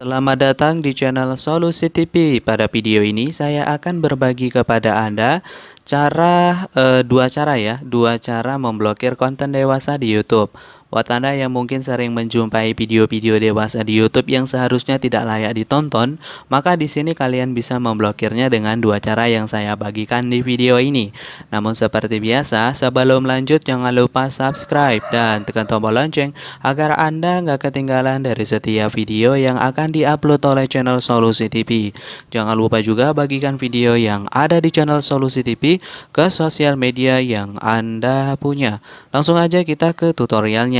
Selamat datang di channel Solusi TV. Pada video ini saya akan berbagi kepada Anda cara e, dua cara ya, dua cara memblokir konten dewasa di YouTube. Watanda yang mungkin sering menjumpai video-video dewasa di YouTube yang seharusnya tidak layak ditonton, maka di sini kalian bisa memblokirnya dengan dua cara yang saya bagikan di video ini. Namun seperti biasa, sebelum lanjut jangan lupa subscribe dan tekan tombol lonceng agar Anda nggak ketinggalan dari setiap video yang akan diupload oleh channel Solusi TV. Jangan lupa juga bagikan video yang ada di channel Solusi TV ke sosial media yang Anda punya. Langsung aja kita ke tutorialnya.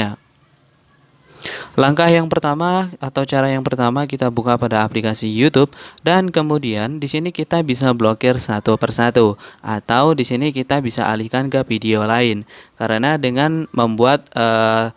Langkah yang pertama atau cara yang pertama kita buka pada aplikasi YouTube dan kemudian di sini kita bisa blokir satu persatu atau di sini kita bisa alihkan ke video lain karena dengan membuat uh,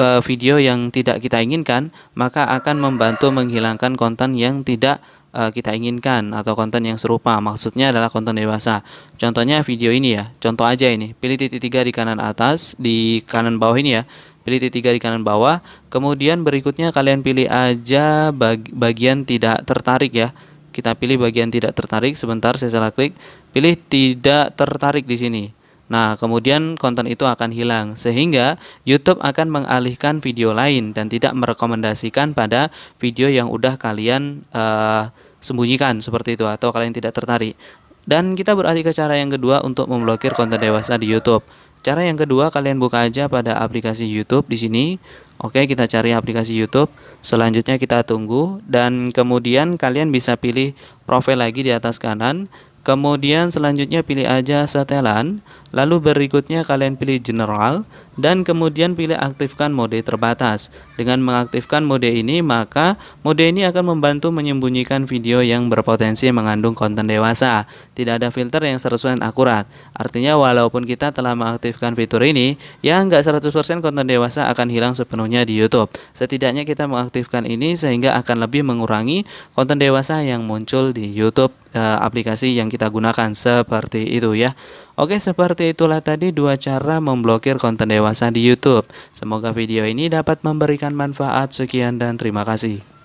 uh, video yang tidak kita inginkan maka akan membantu menghilangkan konten yang tidak eh, kita inginkan atau konten yang serupa. Maksudnya adalah konten dewasa. Contohnya video ini ya. Contoh aja ini. Pilih titik tiga di kanan atas, di kanan bawah ini ya pilih tiga di kanan bawah. Kemudian berikutnya kalian pilih aja bag bagian tidak tertarik ya. Kita pilih bagian tidak tertarik sebentar saya salah klik. Pilih tidak tertarik di sini. Nah, kemudian konten itu akan hilang sehingga YouTube akan mengalihkan video lain dan tidak merekomendasikan pada video yang udah kalian uh, sembunyikan seperti itu atau kalian tidak tertarik. Dan kita beralih ke cara yang kedua untuk memblokir konten dewasa di YouTube. Cara yang kedua, kalian buka aja pada aplikasi YouTube di sini. Oke, kita cari aplikasi YouTube. Selanjutnya kita tunggu dan kemudian kalian bisa pilih profil lagi di atas kanan. Kemudian selanjutnya pilih aja setelan, lalu berikutnya kalian pilih general dan kemudian pilih aktifkan mode terbatas. Dengan mengaktifkan mode ini, maka mode ini akan membantu menyembunyikan video yang berpotensi mengandung konten dewasa. Tidak ada filter yang 100% akurat. Artinya walaupun kita telah mengaktifkan fitur ini, yang nggak 100% konten dewasa akan hilang sepenuhnya di YouTube. Setidaknya kita mengaktifkan ini sehingga akan lebih mengurangi konten dewasa yang muncul di YouTube e, aplikasi yang kita gunakan seperti itu ya. Oke, seperti itulah tadi dua cara memblokir konten dewasa di YouTube. Semoga video ini dapat memberikan manfaat. Sekian dan terima kasih.